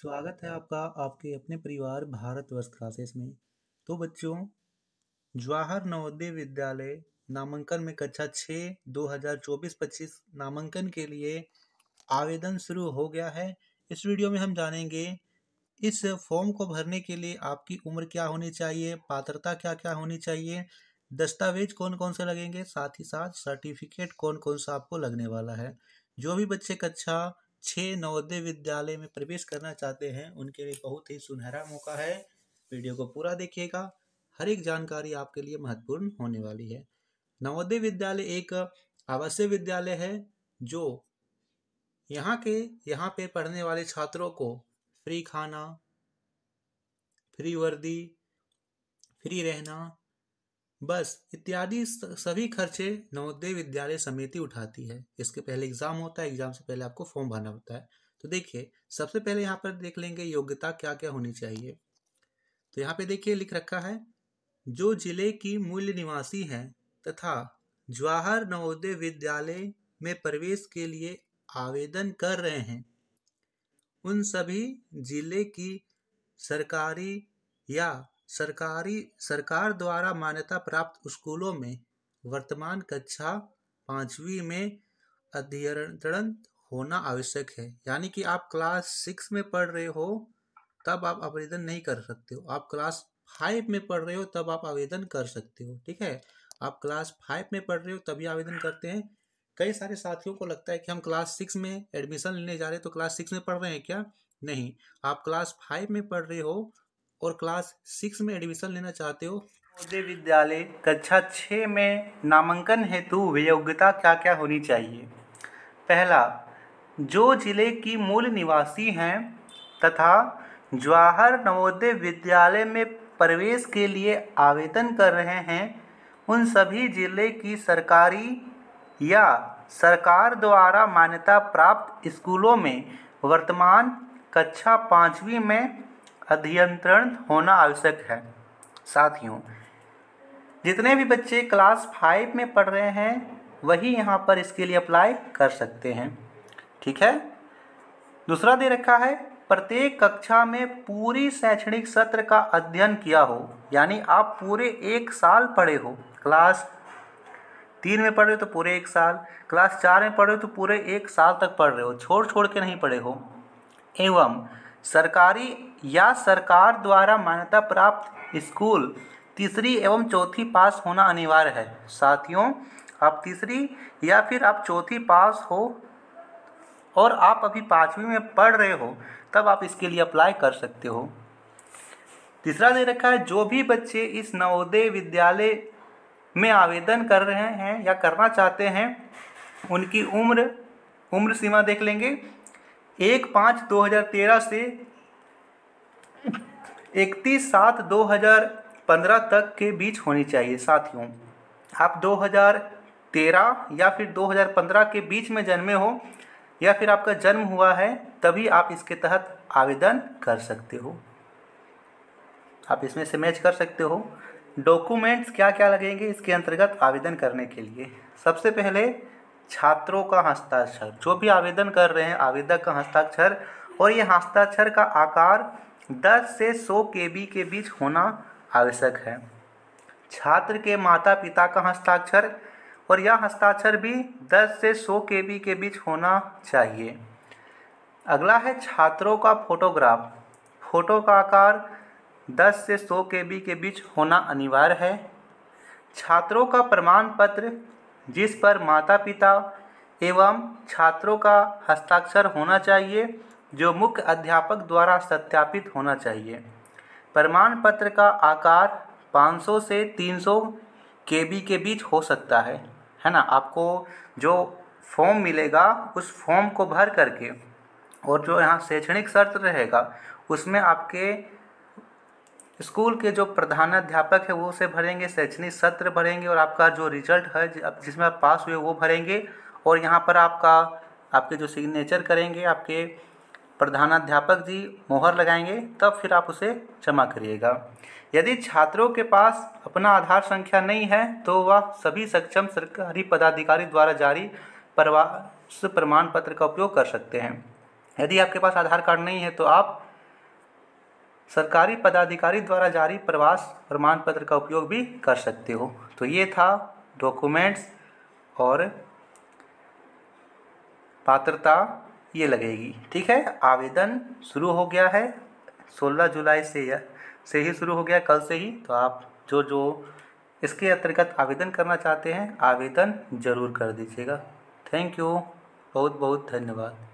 स्वागत है आपका आपके अपने परिवार भारतवर्ष क्लासेस में तो बच्चों जवाहर नवोदय विद्यालय नामांकन में कक्षा छः 2024-25 नामांकन के लिए आवेदन शुरू हो गया है इस वीडियो में हम जानेंगे इस फॉर्म को भरने के लिए आपकी उम्र क्या होनी चाहिए पात्रता क्या क्या होनी चाहिए दस्तावेज कौन कौन से लगेंगे साथ ही साथ सर्टिफिकेट कौन कौन सा आपको लगने वाला है जो भी बच्चे कक्षा छः नवोदय विद्यालय में प्रवेश करना चाहते हैं उनके लिए बहुत ही सुनहरा मौका है वीडियो को पूरा देखिएगा हर एक जानकारी आपके लिए महत्वपूर्ण होने वाली है नवोदय विद्यालय एक आवासीय विद्यालय है जो यहाँ के यहाँ पे पढ़ने वाले छात्रों को फ्री खाना फ्री वर्दी फ्री रहना बस इत्यादि सभी खर्चे नवोदय विद्यालय समिति उठाती है इसके पहले एग्जाम होता है एग्जाम से पहले आपको फॉर्म भरना होता है तो देखिए सबसे पहले यहाँ पर देख लेंगे योग्यता क्या क्या होनी चाहिए तो यहाँ पे देखिए लिख रखा है जो जिले की मूल निवासी हैं तथा जवाहर नवोदय विद्यालय में प्रवेश के लिए आवेदन कर रहे हैं उन सभी जिले की सरकारी या सरकारी सरकार द्वारा मान्यता प्राप्त स्कूलों में वर्तमान कक्षा पाँचवीं में अध्ययन होना आवश्यक है यानी कि आप क्लास सिक्स में पढ़ रहे हो तब आप आवेदन नहीं कर सकते हो आप क्लास फाइव में पढ़ रहे हो तब आप आवेदन कर सकते हो ठीक है आप क्लास फाइव में पढ़ रहे हो तभी आवेदन करते हैं कई सारे साथियों को लगता है कि हम क्लास सिक्स में एडमिशन लेने जा रहे हैं तो क्लास सिक्स में पढ़ रहे हैं क्या नहीं आप क्लास फाइव में पढ़ रहे हो और क्लास सिक्स में एडमिशन लेना चाहते हो नवोदय विद्यालय कक्षा छः में नामांकन हेतु योग्यता क्या क्या होनी चाहिए पहला जो जिले की मूल निवासी हैं तथा जवाहर नवोदय विद्यालय में प्रवेश के लिए आवेदन कर रहे हैं उन सभी जिले की सरकारी या सरकार द्वारा मान्यता प्राप्त स्कूलों में वर्तमान कक्षा पाँचवीं में अध्ययन होना आवश्यक है साथियों जितने भी बच्चे क्लास फाइव में पढ़ रहे हैं वही यहाँ पर इसके लिए अप्लाई कर सकते हैं ठीक है दूसरा दे रखा है प्रत्येक कक्षा में पूरी शैक्षणिक सत्र का अध्ययन किया हो यानी आप पूरे एक साल पढ़े हो क्लास तीन में पढ़ रहे हो तो पूरे एक साल क्लास चार में पढ़ रहे हो तो पूरे एक साल तक पढ़ रहे हो छोड़ छोड़ के नहीं पढ़े हो एवं सरकारी या सरकार द्वारा मान्यता प्राप्त स्कूल तीसरी एवं चौथी पास होना अनिवार्य है साथियों आप तीसरी या फिर आप चौथी पास हो और आप अभी पाँचवीं में पढ़ रहे हो तब आप इसके लिए अप्लाई कर सकते हो तीसरा दे रखा है जो भी बच्चे इस नवोदय विद्यालय में आवेदन कर रहे हैं या करना चाहते हैं उनकी उम्र उम्र सीमा देख लेंगे एक पाँच दो हज़ार तेरह से इकतीस सात दो हज़ार पंद्रह तक के बीच होनी चाहिए साथियों आप दो हज़ार तेरह या फिर दो हज़ार पंद्रह के बीच में जन्मे हो या फिर आपका जन्म हुआ है तभी आप इसके तहत आवेदन कर सकते हो आप इसमें से मैच कर सकते हो डॉक्यूमेंट्स क्या क्या लगेंगे इसके अंतर्गत आवेदन करने के लिए सबसे पहले छात्रों का हस्ताक्षर जो भी आवेदन कर रहे हैं आवेदक का हस्ताक्षर और ये हस्ताक्षर का आकार 10 से 100 के के बीच होना आवश्यक है छात्र के माता पिता का हस्ताक्षर और यह हस्ताक्षर भी 10 से 100 के के बीच होना चाहिए अगला है छात्रों का फोटोग्राफ फोटो का आकार 10 से 100 के के बीच होना अनिवार्य है छात्रों का प्रमाण पत्र जिस पर माता पिता एवं छात्रों का हस्ताक्षर होना चाहिए जो मुख्य अध्यापक द्वारा सत्यापित होना चाहिए प्रमाण पत्र का आकार 500 से 300 बी के बीच हो सकता है है ना आपको जो फॉर्म मिलेगा उस फॉर्म को भर करके और जो यहाँ शैक्षणिक शर्त रहेगा उसमें आपके स्कूल के जो प्रधानाध्यापक है वो उसे भरेंगे शैक्षणिक सत्र भरेंगे और आपका जो रिजल्ट है जिसमें आप पास हुए वो भरेंगे और यहाँ पर आपका आपके जो सिग्नेचर करेंगे आपके प्रधानाध्यापक जी मोहर लगाएंगे तब फिर आप उसे जमा करिएगा यदि छात्रों के पास अपना आधार संख्या नहीं है तो वह सभी सक्षम सरकारी पदाधिकारी द्वारा जारी प्रवास प्रमाण पत्र का उपयोग कर सकते हैं यदि आपके पास आधार कार्ड नहीं है तो आप सरकारी पदाधिकारी द्वारा जारी प्रवास प्रमाण पत्र का उपयोग भी कर सकते हो तो ये था डॉक्यूमेंट्स और पात्रता ये लगेगी ठीक है आवेदन शुरू हो गया है 16 जुलाई से या, से ही शुरू हो गया कल से ही तो आप जो जो इसके अंतर्गत आवेदन करना चाहते हैं आवेदन ज़रूर कर दीजिएगा थैंक यू बहुत बहुत धन्यवाद